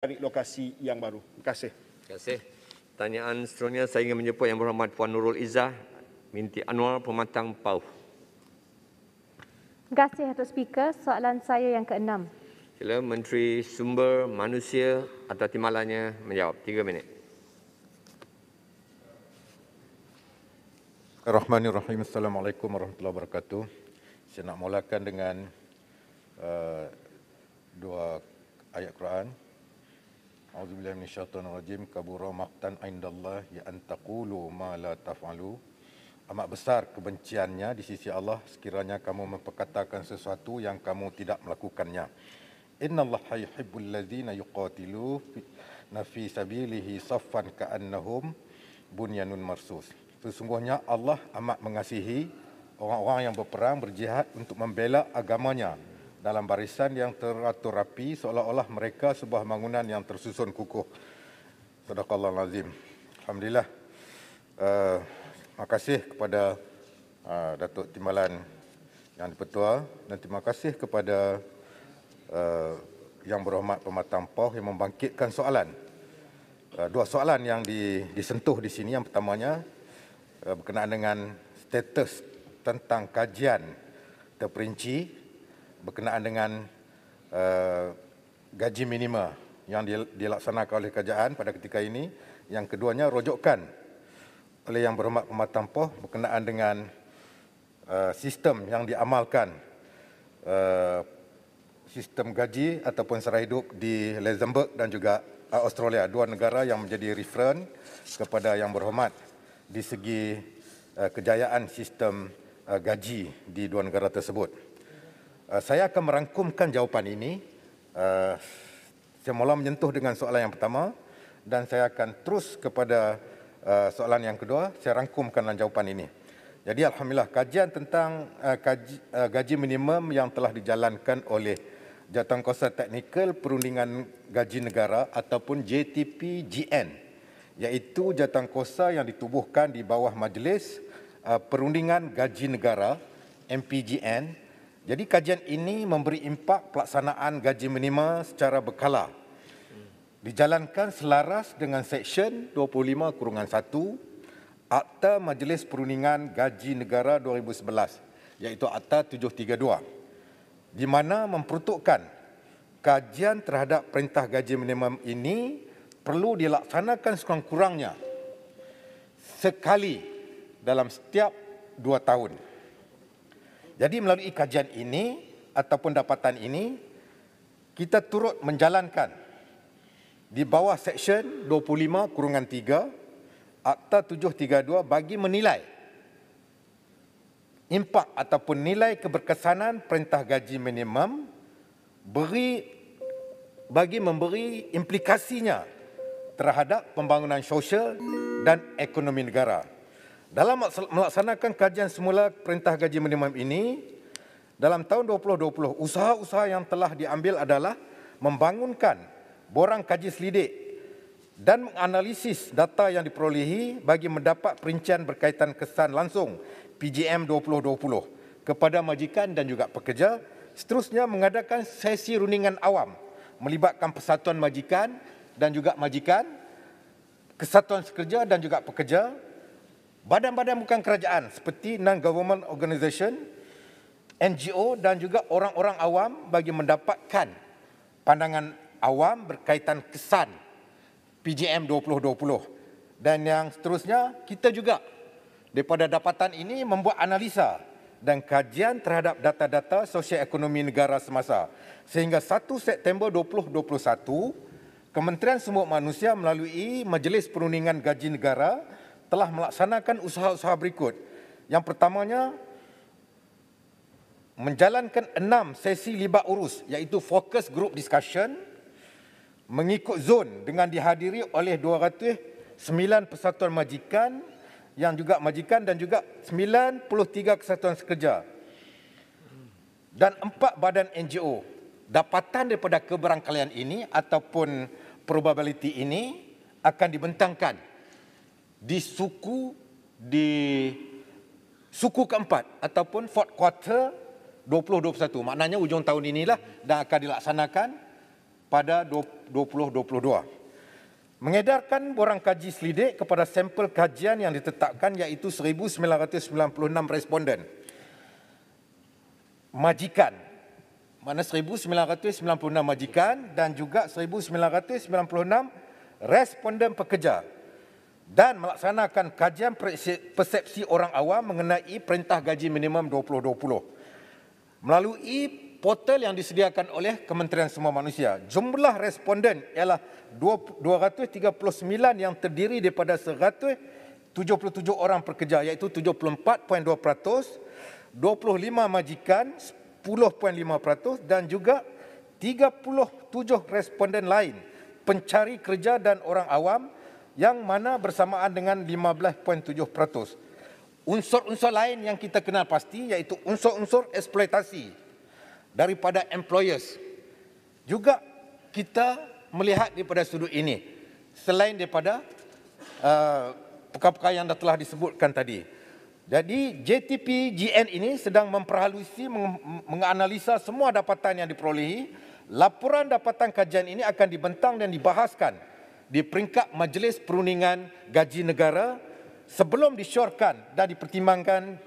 cari lokasi yang baru. Terima kasih. Terima kasih. Tanyaan seterusnya saya ingin menjemput Yang Berhormat Puan Nurul Izzah, Minti Anwar, Pematang Pau. Terima kasih, Datuk Speaker. Soalan saya yang keenam. Sila Menteri Sumber Manusia atau Timalanya menjawab. Tiga minit. Bismillahirrahmanirrahim. Assalamualaikum warahmatullahi wabarakatuh. Saya nak mulakan dengan uh, dua ayat Quran. A'udzu billahi minasyaitonir rajim. Kabura maqtan indallah ya antaqulu ma la taf'alu. Amat besar kebenciannya di sisi Allah sekiranya kamu memperkatakan sesuatu yang kamu tidak melakukannya. Innallaha yuhibbul ladzina yuqatilu fi sabilihi ka annahum bunyanun marsus. Sesungguhnya Allah amat mengasihi orang-orang yang berperang berjihad untuk membela agamanya dalam barisan yang teratur rapi seolah-olah mereka sebuah bangunan yang tersusun kukuh. Sadaqallah lazim. Alhamdulillah. Uh, terima kasih kepada uh, Datuk Timbalan yang dipertua dan terima kasih kepada uh, Yang Berhormat Pematang Poh yang membangkitkan soalan. Uh, dua soalan yang di, disentuh di sini. Yang pertamanya uh, berkenaan dengan status tentang kajian terperinci berkenaan dengan uh, gaji minima yang dilaksanakan oleh kerajaan pada ketika ini. Yang keduanya rojokkan oleh yang berhormat Pematang Poh berkenaan dengan uh, sistem yang diamalkan uh, sistem gaji ataupun serah hidup di Luxembourg dan juga Australia. Dua negara yang menjadi referen kepada yang berhormat di segi uh, kejayaan sistem uh, gaji di dua negara tersebut. Eh, saya akan merangkumkan jawapan ini. Eh, saya mula menyentuh dengan soalan yang pertama dan saya akan terus kepada eh, soalan yang kedua. Saya rangkumkan dalam jawapan ini. Jadi alhamdulillah kajian tentang gaji minimum yang telah dijalankan oleh Jawatankuasa Teknikal Perundingan Gaji Negara ataupun JTPGN iaitu jawatankuasa yang ditubuhkan di bawah Majlis Perundingan Gaji Negara MPGN jadi kajian ini memberi impak pelaksanaan gaji minima secara berkala. Dijalankan selaras dengan Seksyen 25-1 Akta Majlis Perundingan Gaji Negara 2011 iaitu Akta 732 di mana memperuntukkan kajian terhadap perintah gaji minimum ini perlu dilaksanakan sekurang-kurangnya sekali dalam setiap dua tahun. Jadi melalui kajian ini ataupun dapatan ini kita turut menjalankan di bawah seksyen 25 kurungan 3 Akta 732 bagi menilai impak ataupun nilai keberkesanan perintah gaji minimum beri bagi memberi implikasinya terhadap pembangunan sosial dan ekonomi negara. Dalam melaksanakan kajian semula perintah gaji minimum ini, dalam tahun 2020, usaha-usaha yang telah diambil adalah membangunkan borang kaji selidik dan menganalisis data yang diperolehi bagi mendapat perincian berkaitan kesan langsung PGM 2020 kepada majikan dan juga pekerja, seterusnya mengadakan sesi rundingan awam melibatkan persatuan majikan dan juga majikan, kesatuan sekerja dan juga pekerja badan-badan bukan kerajaan seperti non-government organisation, NGO dan juga orang-orang awam bagi mendapatkan pandangan awam berkaitan kesan PGM 2020. Dan yang seterusnya, kita juga daripada dapatan ini membuat analisa dan kajian terhadap data-data sosioekonomi negara semasa. Sehingga 1 September 2021, Kementerian Semua Manusia melalui Majlis Perundingan Gaji Negara telah melaksanakan usaha-usaha berikut. Yang pertamanya, menjalankan enam sesi libat urus iaitu focus group discussion mengikut zon dengan dihadiri oleh 209 persatuan majikan yang juga majikan dan juga 93 kesatuan sekerja dan empat badan NGO. Dapatan daripada keberangkalian ini ataupun probability ini akan dibentangkan di suku di suku keempat ataupun fourth quarter 2021. Maknanya ujung tahun inilah dan akan dilaksanakan pada 2022. Mengedarkan borang kaji selidik kepada sampel kajian yang ditetapkan iaitu 1,996 responden. Majikan. Mana 1,996 majikan dan juga 1,996 responden pekerja dan melaksanakan kajian persepsi orang awam mengenai perintah gaji minimum 2020 melalui portal yang disediakan oleh Kementerian Semua Manusia. Jumlah responden ialah 239 yang terdiri daripada 177 orang pekerja iaitu 74.2%, 25 majikan 10.5% dan juga 37 responden lain pencari kerja dan orang awam 3.5% yang mana bersamaan dengan 15.7%. Unsur-unsur lain yang kita kenal pasti iaitu unsur-unsur eksploitasi daripada employers. Juga kita melihat daripada sudut ini selain daripada uh, perkara-perkara yang dah telah disebutkan tadi. Jadi JTP GN ini sedang memperhalusi meng- menganalisa semua dapatan yang diperolehi. Laporan dapatan kajian ini akan dibentang dan dibahaskan di peringkat Majlis Perundingan Gaji Negara sebelum disyorkan dan dipertimbangkan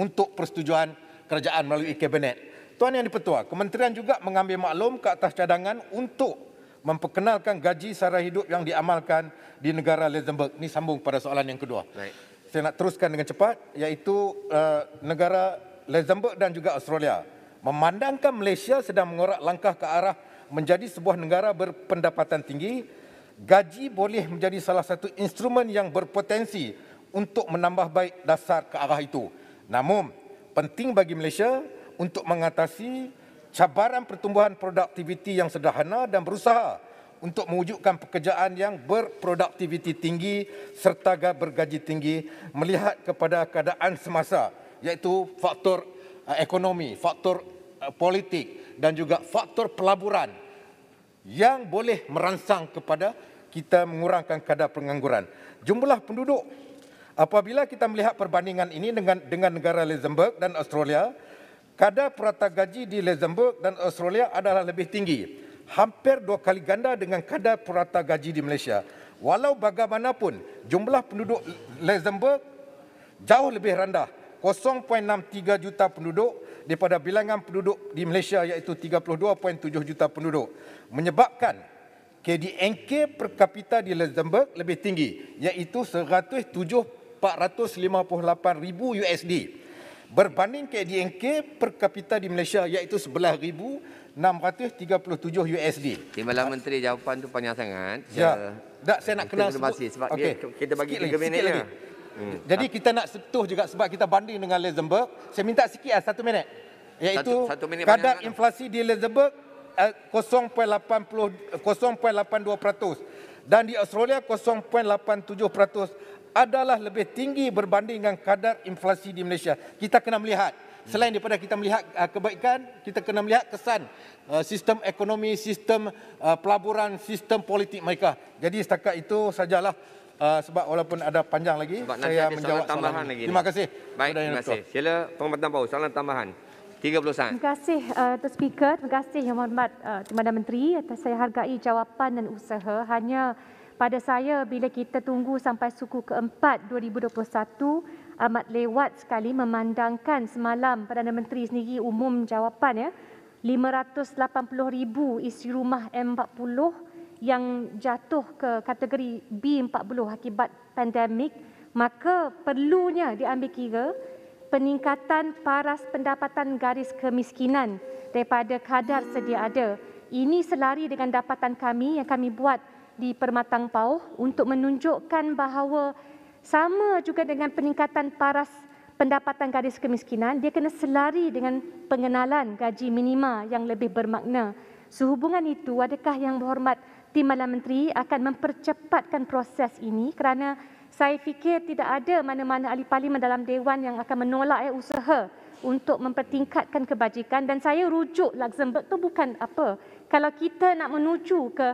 untuk persetujuan kerajaan melalui kabinet. Tuan Yang di Kementerian juga mengambil maklum ke atas cadangan untuk memperkenalkan gaji sara hidup yang diamalkan di negara Luxembourg. Ini sambung pada soalan yang kedua. Baik. Saya nak teruskan dengan cepat iaitu uh, negara Luxembourg dan juga Australia memandangkan Malaysia sedang mengorak langkah ke arah menjadi sebuah negara berpendapatan tinggi, gaji boleh menjadi salah satu instrumen yang berpotensi untuk menambah baik dasar ke arah itu. Namun, penting bagi Malaysia untuk mengatasi cabaran pertumbuhan produktiviti yang sederhana dan berusaha untuk mewujudkan pekerjaan yang berproduktiviti tinggi serta bergaji tinggi melihat kepada keadaan semasa iaitu faktor Ah, ekonomi, faktor ah, politik dan juga faktor pelaburan yang boleh merangsang kepada kita mengurangkan kadar pengangguran. Jumlah penduduk apabila kita melihat perbandingan ini dengan dengan negara Luxembourg dan Australia, kadar perata gaji di Luxembourg dan Australia adalah lebih tinggi. Hampir dua kali ganda dengan kadar perata gaji di Malaysia. Walau bagaimanapun, jumlah penduduk Luxembourg jauh lebih rendah 0.63 juta penduduk daripada bilangan penduduk di Malaysia iaitu 32.7 juta penduduk menyebabkan KDNK per kapita di Luxembourg lebih tinggi iaitu 107,458,000 USD berbanding KDNK per kapita di Malaysia iaitu 11,637 USD. Terima Menteri jawapan tu panjang sangat. Ya. Tak saya nak kenal sebab okay. kita bagi 3 minit lagi. Ya. Hmm. Jadi kita nak setuh juga sebab kita banding dengan Luxembourg. Saya minta sikit lah, satu minit. Iaitu satu, satu minit kadar inflasi di Luxembourg 0.82% eh, eh, dan di Australia 0.87% adalah lebih tinggi berbanding dengan kadar inflasi di Malaysia. Kita kena melihat Selain daripada kita melihat ah, kebaikan, kita kena melihat kesan eh, sistem ekonomi, sistem pelaburan, sistem politik mereka. Jadi setakat itu sajalah uh, sebab walaupun ada panjang lagi sebab saya menjawab soalan tambahan soalan lagi. Terima kasih. Baik, terima kasih. Sila pengamatan Pau, salam tambahan. 30 saat. Terima kasih uh, eh, Tuan Speaker, terima kasih Yang Hormat eh, Timbalan uh, Menteri saya hargai jawapan dan usaha. Hanya pada saya bila kita tunggu sampai suku keempat 2021 amat lewat sekali memandangkan semalam Perdana Menteri sendiri umum jawapan ya 580,000 isi rumah M40 yang jatuh ke kategori B40 akibat pandemik, maka perlunya diambil kira peningkatan paras pendapatan garis kemiskinan daripada kadar sedia ada. Ini selari dengan dapatan kami yang kami buat di Permatang Pauh untuk menunjukkan bahawa sama juga dengan peningkatan paras pendapatan garis kemiskinan, dia kena selari dengan pengenalan gaji minima yang lebih bermakna. Sehubungan itu, adakah yang berhormat Timbalan Menteri akan mempercepatkan proses ini kerana saya fikir tidak ada mana-mana ahli parlimen dalam dewan yang akan menolak ya, usaha untuk mempertingkatkan kebajikan dan saya rujuk Luxembourg itu bukan apa kalau kita nak menuju ke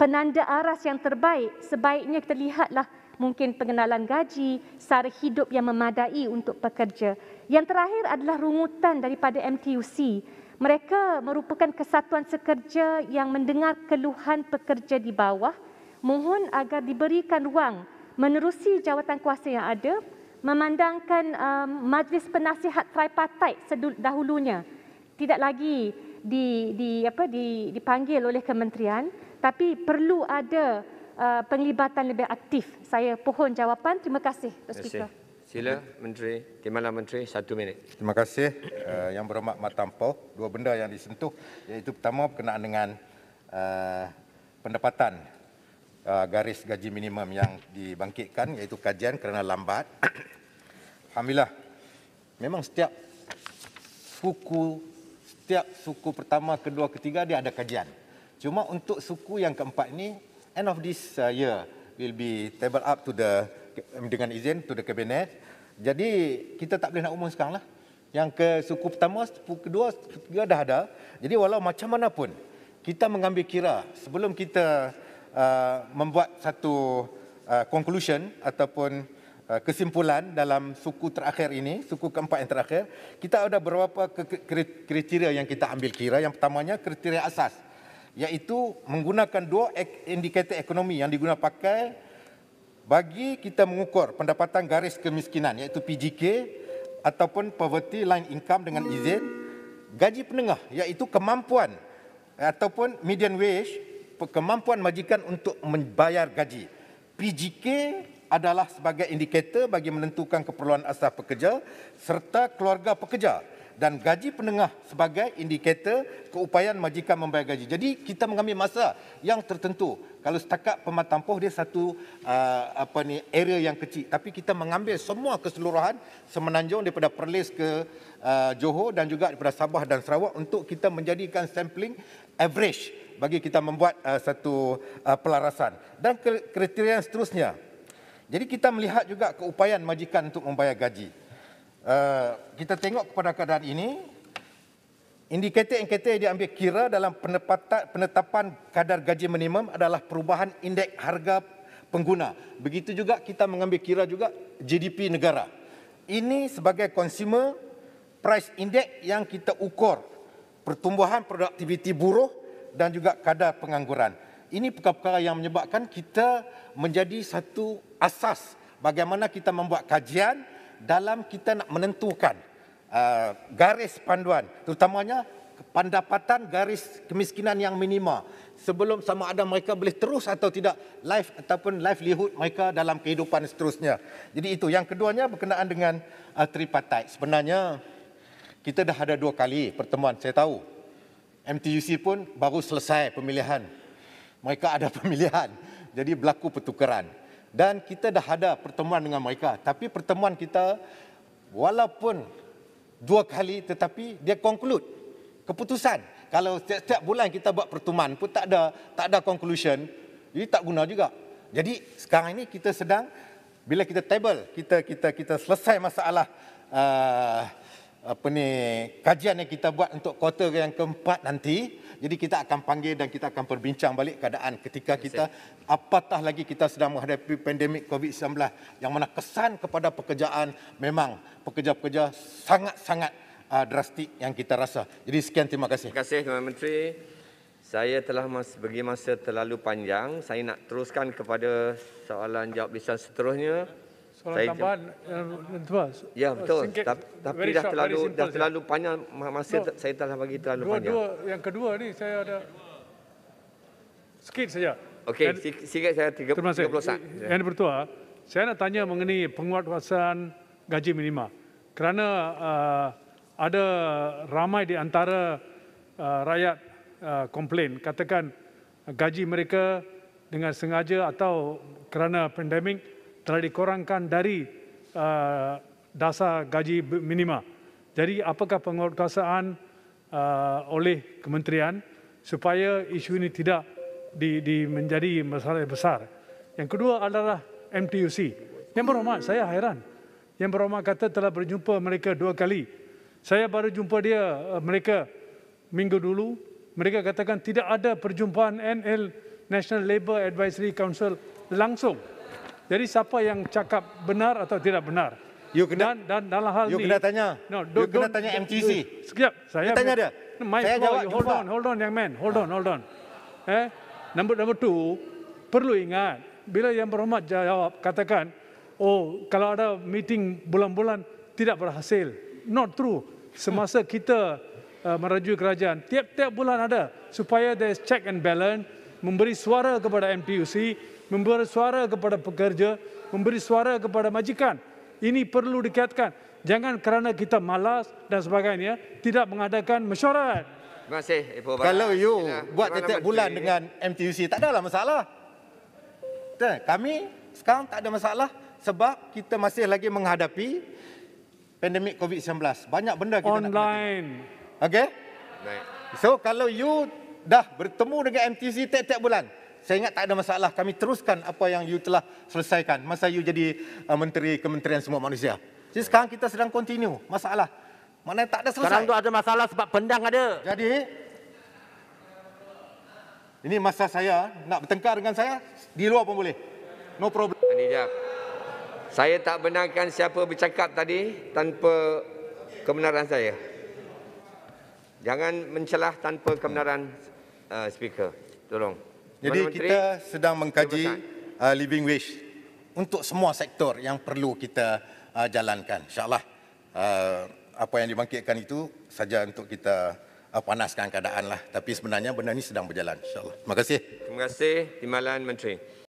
penanda aras yang terbaik sebaiknya kita lihatlah mungkin pengenalan gaji sara hidup yang memadai untuk pekerja yang terakhir adalah rungutan daripada MTUC mereka merupakan kesatuan sekerja yang mendengar keluhan pekerja di bawah, mohon agar diberikan ruang menerusi jawatan kuasa yang ada, memandangkan um, majlis penasihat tripartit dahulunya tidak lagi di, di, apa, di, dipanggil oleh kementerian, tapi perlu ada uh, penglibatan lebih aktif. Saya pohon jawapan. Terima kasih, Terima kasih. Sila Menteri, Timbalan Menteri, satu minit. Terima kasih uh, yang berhormat Mak Tampau. Dua benda yang disentuh iaitu pertama berkenaan dengan uh, pendapatan uh, garis gaji minimum yang dibangkitkan iaitu kajian kerana lambat. Alhamdulillah, memang setiap suku, setiap suku pertama, kedua, ketiga dia ada kajian. Cuma untuk suku yang keempat ini, end of this year will be table up to the dengan izin to the cabinet. Jadi kita tak boleh nak umum sekarang lah. Yang ke suku pertama, suku kedua, suku ketiga dah ada. Jadi walau macam mana pun kita mengambil kira sebelum kita uh, membuat satu uh, conclusion ataupun uh, kesimpulan dalam suku terakhir ini, suku keempat yang terakhir, kita ada beberapa kriteria yang kita ambil kira. Yang pertamanya kriteria asas iaitu menggunakan dua indikator ekonomi yang digunakan pakai bagi kita mengukur pendapatan garis kemiskinan iaitu PGK ataupun poverty line income dengan izin gaji penengah iaitu kemampuan ataupun median wage kemampuan majikan untuk membayar gaji PGK adalah sebagai indikator bagi menentukan keperluan asas pekerja serta keluarga pekerja dan gaji penengah sebagai indikator keupayaan majikan membayar gaji. Jadi kita mengambil masa yang tertentu. Kalau setakat pematampuh dia satu uh, apa ni area yang kecil tapi kita mengambil semua keseluruhan semenanjung daripada Perlis ke uh, Johor dan juga daripada Sabah dan Sarawak untuk kita menjadikan sampling average bagi kita membuat uh, satu uh, pelarasan dan kriteria seterusnya. Jadi kita melihat juga keupayaan majikan untuk membayar gaji. Eh, kita tengok kepada keadaan ini indikator NKT yang diambil kira dalam penetapan penetapan kadar gaji minimum adalah perubahan indeks harga pengguna begitu juga kita mengambil kira juga GDP negara ini sebagai consumer price index yang kita ukur pertumbuhan produktiviti buruh dan juga kadar pengangguran ini perkara-perkara yang menyebabkan kita menjadi satu asas bagaimana kita membuat kajian dalam kita nak menentukan uh, garis panduan terutamanya pendapatan garis kemiskinan yang minima sebelum sama ada mereka boleh terus atau tidak life ataupun livelihood mereka dalam kehidupan seterusnya. Jadi itu yang keduanya berkenaan dengan uh, tripartite. Sebenarnya kita dah ada dua kali pertemuan saya tahu. MTUC pun baru selesai pemilihan. Mereka ada pemilihan. Jadi berlaku pertukaran dan kita dah ada pertemuan dengan mereka tapi pertemuan kita walaupun dua kali tetapi dia conclude keputusan kalau setiap bulan kita buat pertemuan pun tak ada tak ada conclusion Ini tak guna juga jadi sekarang ini kita sedang bila kita table kita kita kita selesai masalah uh, apa ni kajian yang kita buat untuk kuarter yang keempat nanti. Jadi kita akan panggil dan kita akan berbincang balik keadaan ketika kita apatah lagi kita sedang menghadapi pandemik COVID-19 yang mana kesan kepada pekerjaan memang pekerja-pekerja sangat-sangat uh, drastik yang kita rasa. Jadi sekian terima kasih. Terima kasih Tuan Menteri. Saya telah mas bagi masa terlalu panjang. Saya nak teruskan kepada soalan jawab lisan seterusnya soalan saya tambahan eh, yang tuas. Ya oh, betul. Singkat, Tapi dah terlalu dah terlalu panjang masa no. saya telah bagi terlalu dua, panjang. Dua, yang kedua ni saya ada sikit saja. Okey, sikit saya 30 saat. Yang bertuah, saya nak tanya mengenai penguatkuasaan gaji minima. Kerana uh, ada ramai di antara uh, rakyat uh, komplain katakan gaji mereka dengan sengaja atau kerana pandemik telah dikurangkan dari uh, dasar gaji minima. Jadi apakah penguatkuasaan uh, oleh kementerian supaya isu ini tidak di, di menjadi masalah besar. Yang kedua adalah MTUC. Yang berhormat, saya hairan. Yang berhormat kata telah berjumpa mereka dua kali. Saya baru jumpa dia uh, mereka minggu dulu. Mereka katakan tidak ada perjumpaan NL National Labour Advisory Council langsung. Jadi siapa yang cakap benar atau tidak benar? You kena, dan, dan dalam hal ini... You kena tanya. No, don't, you kena tanya MTC. Sekejap. Saya tanya dia. My saya jawab. Hold on, hold on, young man. Hold ah. on, hold on. Eh, number, number two, perlu ingat. Bila yang berhormat jawab, katakan, oh, kalau ada meeting bulan-bulan, tidak berhasil. Not true. Semasa hmm. kita uh, merajui kerajaan, tiap-tiap bulan ada. Supaya there's check and balance, memberi suara kepada MPUC, memberi suara kepada pekerja, memberi suara kepada majikan. Ini perlu dikaitkan. Jangan kerana kita malas dan sebagainya tidak mengadakan mesyuarat. Terima kasih. Kalau you Sina. buat tetap bulan dengan MTUC, tak adalah masalah. Kami sekarang tak ada masalah sebab kita masih lagi menghadapi pandemik COVID-19. Banyak benda kita Online. nak Online. Okey? So kalau you dah bertemu dengan MTC tiap-tiap bulan, saya ingat tak ada masalah. Kami teruskan apa yang you telah selesaikan. Masa you jadi uh, menteri kementerian semua manusia. Jadi sekarang kita sedang continue masalah. Mana tak ada selesai. Sekarang tu ada masalah sebab pendang ada. Jadi ini masa saya nak bertengkar dengan saya di luar pun boleh. No problem. Ini dia. Saya tak benarkan siapa bercakap tadi tanpa kebenaran saya. Jangan mencelah tanpa kebenaran uh, speaker. Tolong. Jadi Menteri, kita sedang mengkaji uh, living wage untuk semua sektor yang perlu kita uh, jalankan. Insyaallah uh, apa yang dibangkitkan itu saja untuk kita uh, panaskan keadaan lah. Tapi sebenarnya benda ini sedang berjalan. Insyaallah. Terima kasih. Terima kasih, Timbalan Menteri.